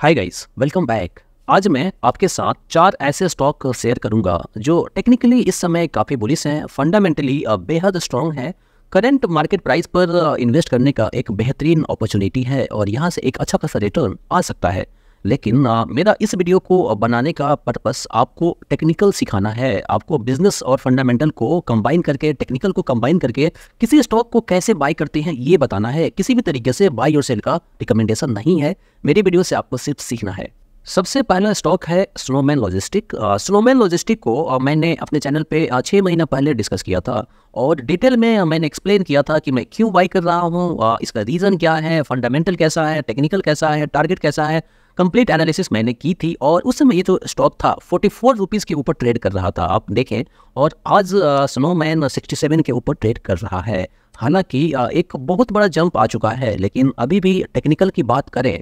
hi guys welcome back आज मैं आपके साथ चार ऐसे स्टॉक शेयर करूंगा जो टेक्निकली इस समय काफ़ी बुलिस हैं फंडामेंटली बेहद स्ट्रॉन्ग है करंट मार्केट प्राइस पर इन्वेस्ट करने का एक बेहतरीन अपॉर्चुनिटी है और यहाँ से एक अच्छा खासा रिटर्न आ सकता है लेकिन आ, मेरा इस वीडियो को बनाने का पर्पस आपको टेक्निकल सिखाना है आपको बिजनेस और फंडामेंटल को कंबाइन करके टेक्निकल को कंबाइन करके किसी स्टॉक को कैसे बाय करते हैं ये बताना है किसी भी तरीके से बाय और सेल का रिकमेंडेशन नहीं है मेरी वीडियो से आपको सिर्फ सीखना है सबसे पहला स्टॉक है स्नोमैन लॉजिस्टिक स्नोमैन लॉजिस्टिक को आ, मैंने अपने चैनल पे छः महीना पहले डिस्कस किया था और डिटेल में मैंने एक्सप्लेन किया था कि मैं क्यों बाई कर रहा हूँ इसका रीज़न क्या है फंडामेंटल कैसा है टेक्निकल कैसा है टारगेट कैसा है कंप्लीट एनालिसिस मैंने की थी और उस समय ये जो स्टॉक था फोर्टी फोर रुपीज़ के ऊपर ट्रेड कर रहा था आप देखें और आज स्नोमैन सिक्सटी सेवन के ऊपर ट्रेड कर रहा है हालांकि एक बहुत बड़ा जंप आ चुका है लेकिन अभी भी टेक्निकल की बात करें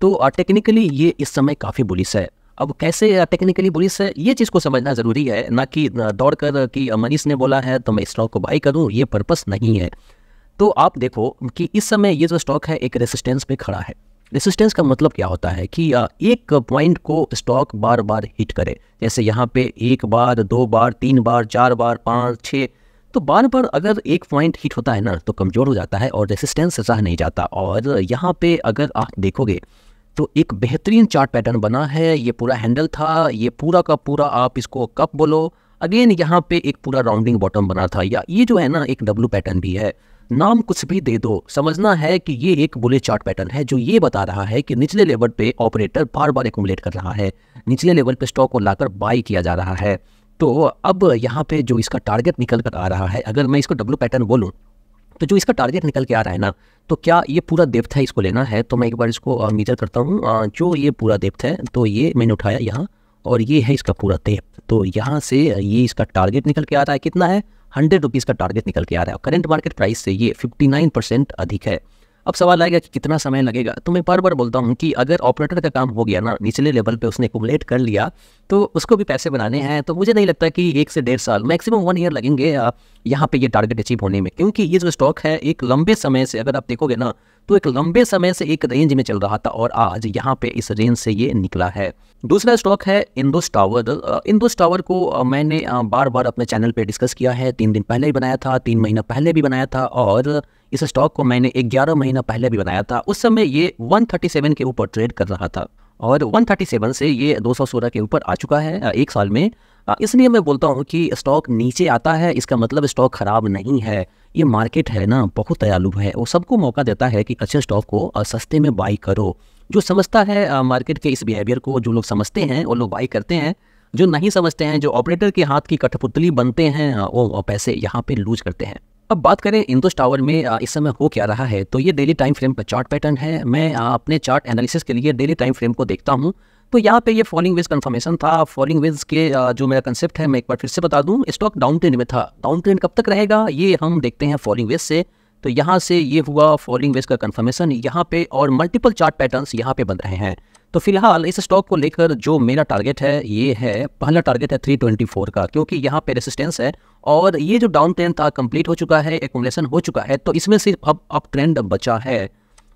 तो टेक्निकली ये इस समय काफ़ी बुलिस है अब कैसे टेक्निकली बुलिस है ये चीज़ को समझना ज़रूरी है ना कि दौड़ कर कि मनीष ने बोला है तो मैं स्टॉक को बाई करूँ ये पर्पस नहीं है तो आप देखो कि इस समय ये जो स्टॉक है एक रेसिस्टेंस पे खड़ा है रेसिस्टेंस का मतलब क्या होता है कि एक पॉइंट को स्टॉक बार बार हिट करे जैसे यहाँ पे एक बार दो बार तीन बार चार बार पाँच छः तो बार बार अगर एक पॉइंट हिट होता है ना तो कमज़ोर हो जाता है और रेसिस्टेंस रह नहीं जाता और यहाँ पे अगर आप देखोगे तो एक बेहतरीन चार्ट पैटर्न बना है ये पूरा हैंडल था ये पूरा का पूरा आप इसको कप बोलो अगेन यहाँ पे एक पूरा राउंडिंग बॉटम बना था या ये जो है ना एक डब्लू पैटर्न भी है नाम कुछ भी दे दो समझना है कि ये एक बुले चार्ट पैटर्न है जो ये बता रहा है कि निचले लेवल पे ऑपरेटर बार बार एकुमुलेट कर रहा है निचले लेवल पे स्टॉक को लाकर बाई किया जा रहा है तो अब यहाँ पे जो इसका टारगेट निकल कर आ रहा है अगर मैं इसको डब्लू पैटर्न बोलूँ तो जो इसका टारगेट निकल के आ रहा है ना तो क्या ये पूरा डेप्थ है इसको लेना है तो मैं एक बार इसको मीजर करता हूँ जो ये पूरा डेप्थ है तो ये मैंने उठाया यहाँ और ये है इसका पूरा डेप्थ तो यहाँ से ये इसका टारगेट निकल के आ रहा है कितना है हंड्रेड रुपीज़ का टारगेट निकल के आ रहा है करंट मार्केट प्राइस से ये फिफ्टी नाइन परसेंट अधिक है अब सवाल आएगा कि कितना समय लगेगा तो मैं बार बार बोलता हूँ कि अगर ऑपरेटर का काम हो गया ना निचले लेवल पे उसने कुमलेट कर लिया तो उसको भी पैसे बनाने हैं तो मुझे नहीं लगता कि एक से डेढ़ साल मैक्सिमम वन ईयर लगेंगे यहाँ पे ये टारगेट अचीव होने में क्योंकि ये जो स्टॉक है एक लंबे समय से अगर आप देखोगे ना तो एक लंबे समय से एक रेंज में चल रहा था और आज यहाँ पे इस रेंज से ये निकला है दूसरा स्टॉक है इंदोस टावर इंदोस टावर को मैंने बार बार अपने चैनल पे डिस्कस किया है तीन दिन पहले ही बनाया था तीन महीना पहले भी बनाया था और इस स्टॉक को मैंने ग्यारह महीना पहले भी बनाया था उस समय ये 137 के ऊपर ट्रेड कर रहा था और 137 से ये 216 के ऊपर आ चुका है एक साल में इसलिए मैं बोलता हूँ कि स्टॉक नीचे आता है इसका मतलब स्टॉक ख़राब नहीं है ये मार्केट है ना बहुत दयालु है वो सबको मौका देता है कि अच्छे स्टॉक को सस्ते में बाई करो जो समझता है मार्केट के इस बिहेवियर को जो लोग समझते हैं वो लोग बाई करते हैं जो नहीं समझते हैं जो ऑपरेटर के हाथ की कठपुतली बनते हैं वो पैसे यहाँ पे लूज करते हैं अब बात करें इंदोस टावर में इस समय हो क्या रहा है तो ये डेली टाइम फ्रेम पर चार्ट पैटर्न है मैं अपने चार्ट एनालिसिस के लिए डेली टाइम फ्रेम को देखता हूँ तो यहाँ पे ये फॉलिंग वेज कन्फर्मेशन था फॉलिंग वेज के जो मेरा कंसेप्ट है मैं एक बार फिर से बता दूँ स्टॉक डाउन ट्रेंड में था डाउन ट्रेंड कब तक रहेगा ये हम देखते हैं फॉलिंग वेज से तो यहाँ से ये हुआ फॉलिंग वेज का कन्फर्मेशन यहाँ पे और मल्टीपल चार्ट पैटर्न्स यहाँ पे बन रहे हैं तो फिलहाल इस स्टॉक को लेकर जो मेरा टारगेट है ये है पहला टारगेट है 324 का क्योंकि यहाँ पे रेसिस्टेंस है और ये जो डाउन ट्रेंड था कंप्लीट हो चुका है एकोमलेसन हो चुका है तो इसमें सिर्फ अब अप ट्रेंड बचा है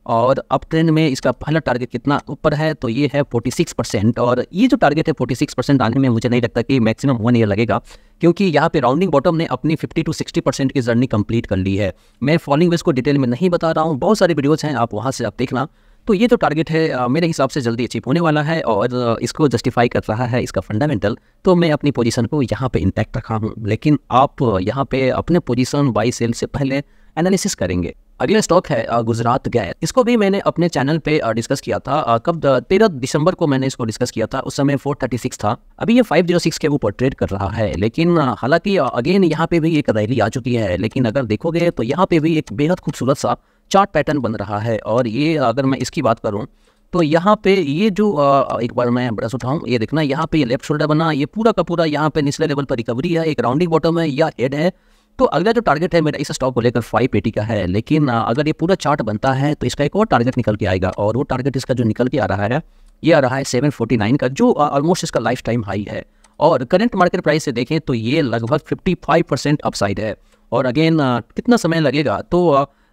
और अप ट्रेंड में इसका पहला टारगेट कितना ऊपर है तो ये है 46 परसेंट और ये जो टारगेट है 46 परसेंट आने में मुझे नहीं लगता कि मैक्सिमम वन ईयर लगेगा क्योंकि यहाँ पे राउंडिंग बॉटम ने अपनी 50 टू 60 परसेंट की जर्नी कंप्लीट कर ली है मैं फॉलिंग वेज को डिटेल में नहीं बता रहा हूँ बहुत सारे वीडियोज़ हैं आप वहाँ से आप देखना तो ये जो टारगेट है मेरे हिसाब से जल्दी अचीव होने वाला है और इसको जस्टिफाई कर रहा है इसका फंडामेंटल तो मैं अपनी पोजिशन को यहाँ पर इंटैक्ट रखा हूँ लेकिन आप यहाँ पर अपने पोजिशन बाई सेल से पहले एनालिसिस करेंगे अगला स्टॉक है गुजरात गैस इसको भी मैंने अपने चैनल पे डिस्कस किया था कब तेरह दिसंबर को मैंने इसको डिस्कस किया था उस समय 436 था अभी ये 506 के ऊपर ट्रेड कर रहा है लेकिन हालांकि अगेन यहाँ पे भी एक रैली आ चुकी है लेकिन अगर देखोगे तो यहाँ पे भी एक बेहद खूबसूरत सा चार्ट पैटर्न बन रहा है और ये अगर मैं इसकी बात करूँ तो यहाँ पे ये जो आ, एक बार मैं ब्रश उठाऊँ ये देखना यहाँ पे ये लेफ्ट शोल्डर बना ये पूरा का पूरा यहाँ पे निचले लेवल पर रिकवरी है एक राउंडिंग बॉटम है या हेड है तो अगला जो टारगेट है मेरा इस स्टॉक को लेकर फाइव एटी का है लेकिन अगर ये पूरा चार्ट बनता है तो इसका एक और टारगेट निकल के आएगा और वो टारगेट इसका जो निकल के आ रहा है ये आ रहा है सेवन फोर्टी नाइन का जो ऑलमोस्ट इसका लाइफ टाइम हाई है और करंट मार्केट प्राइस से देखें तो ये लगभग फिफ्टी फाइव परसेंट अपसाइड है और अगेन कितना समय लगेगा तो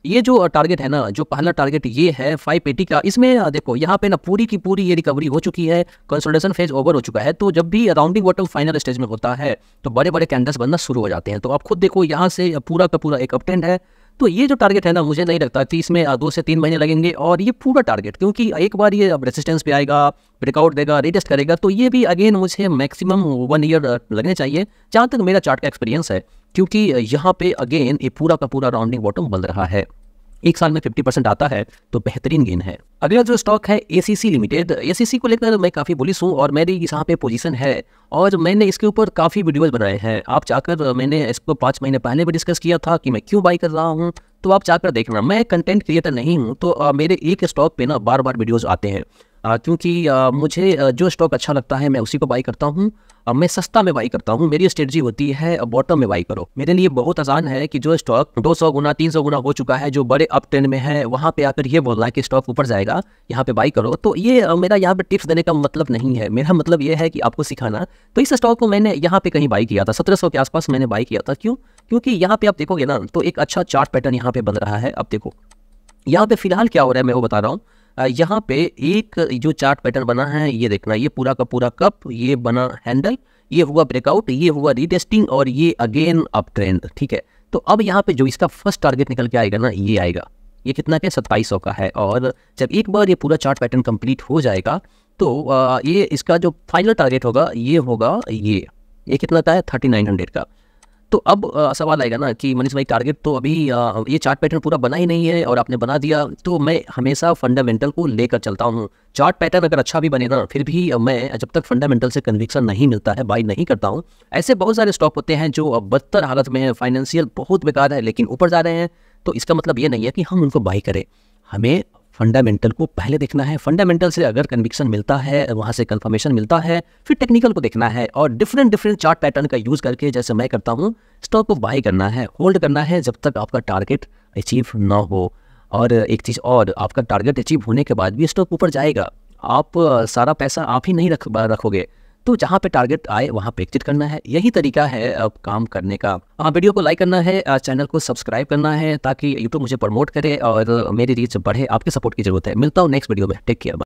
ये जो टारगेट है ना जो पहला टारगेट ये है फाइव एटी का इसमें देखो यहाँ पे ना पूरी की पूरी ये रिकवरी हो चुकी है कंसल्टेशन फेज ओवर हो चुका है तो जब भी राउंडिंग वाटर फाइनल स्टेज में होता है तो बड़े बड़े कैंडल्स बनना शुरू हो जाते हैं तो आप खुद देखो यहाँ से पूरा का पूरा एक अपटेंड है तो ये जो टारगेट है ना मुझे नहीं लगता तीस में दो से तीन महीने लगेंगे और ये पूरा टारगेट क्योंकि एक बार ये अब रेसिस्टेंस पे आएगा ब्रेकआउट देगा रिटेस्ट करेगा तो ये भी अगेन मुझे मैक्सिमम वन ईयर लगने चाहिए जहाँ तक मेरा चार्ट का एक्सपीरियंस है क्योंकि यहाँ पे अगेन ये पूरा का पूरा राउंडिंग बॉटम बन रहा है एक साल में फिफ्टी परसेंट आता है तो बेहतरीन गेन है अगला जो स्टॉक है सी लिमिटेड सी को लेकर मैं काफ़ी बुलिस हूँ और मेरी यहाँ पे पोजीशन है और मैंने इसके ऊपर काफ़ी वीडियोज बनाए हैं आप जाकर मैंने इसको पाँच महीने पहले भी डिस्कस किया था कि मैं क्यों बाई कर रहा हूँ तो आप जाकर देखना मैं कंटेंट क्रिएटर नहीं हूँ तो मेरे एक स्टॉक पे ना बार बार वीडियोज आते हैं क्योंकि मुझे जो स्टॉक अच्छा लगता है मैं उसी को बाई करता हूँ मैं सस्ता में बाई करता हूँ मेरी स्ट्रेटजी होती है बॉटम में बाई करो मेरे लिए बहुत आसान है कि जो स्टॉक 200 गुना 300 गुना हो चुका है जो बड़े अप ट्रेंड में है वहाँ पे आकर ये बोल रहा है कि स्टॉक ऊपर जाएगा यहाँ पे बाई करो तो ये मेरा यहाँ पे टिप्स देने का मतलब नहीं है मेरा मतलब ये है कि आपको सिखाना तो इस स्टॉक को मैंने यहाँ पे कहीं बाई किया था सत्रह के आसपास मैंने बाई किया था क्यों क्योंकि यहाँ पे आप देखोगे ना तो एक अच्छा चार्ट पैटर्न यहाँ पे बन रहा है अब देखो यहाँ पे फिलहाल क्या हो रहा है मैं वो बता रहा हूँ यहाँ पे एक जो चार्ट पैटर्न बना है ये देखना ये पूरा का पूरा कप ये बना हैंडल ये हुआ ब्रेकआउट ये हुआ रीटेस्टिंग और ये अगेन अप ट्रेंड ठीक है तो अब यहाँ पे जो इसका फर्स्ट टारगेट निकल के आएगा ना ये आएगा ये कितना के सत्ताईस का है और जब एक बार ये पूरा चार्ट पैटर्न कंप्लीट हो जाएगा तो ये इसका जो फाइनल टारगेट होगा ये होगा ये ये कितना का है थर्टी नाइन हंड्रेड का तो अब आ, सवाल आएगा ना कि मनीष भाई टारगेट तो अभी आ, ये चार्ट पैटर्न पूरा बना ही नहीं है और आपने बना दिया तो मैं हमेशा फंडामेंटल को लेकर चलता हूँ चार्ट पैटर्न अगर अच्छा भी बने ना फिर भी मैं जब तक फंडामेंटल से कन्विक्सन नहीं मिलता है बाई नहीं करता हूँ ऐसे बहुत सारे स्टॉक होते हैं जो बदतर हालत में है फाइनेंशियल बहुत बेकार है लेकिन ऊपर जा रहे हैं तो इसका मतलब ये नहीं है कि हम उनको बाई करें हमें फंडामेंटल को पहले देखना है फंडामेंटल से अगर कन्विक्शन मिलता है वहाँ से कंफर्मेशन मिलता है फिर टेक्निकल को देखना है और डिफरेंट डिफरेंट चार्ट पैटर्न का यूज़ करके जैसे मैं करता हूँ स्टॉक को बाई करना है होल्ड करना है जब तक आपका टारगेट अचीव ना हो और एक चीज़ और आपका टारगेट अचीव होने के बाद भी स्टॉक ऊपर जाएगा आप सारा पैसा आप ही नहीं रख रखोगे तो जहाँ पे टारगेट आए वहाँ पे एग्जिट करना है यही तरीका है अब काम करने का हाँ वीडियो को लाइक करना है चैनल को सब्सक्राइब करना है ताकि यूट्यूब मुझे प्रमोट करे और मेरी रीच बढ़े आपके सपोर्ट की जरूरत है मिलता हूँ नेक्स्ट वीडियो में टेक केयर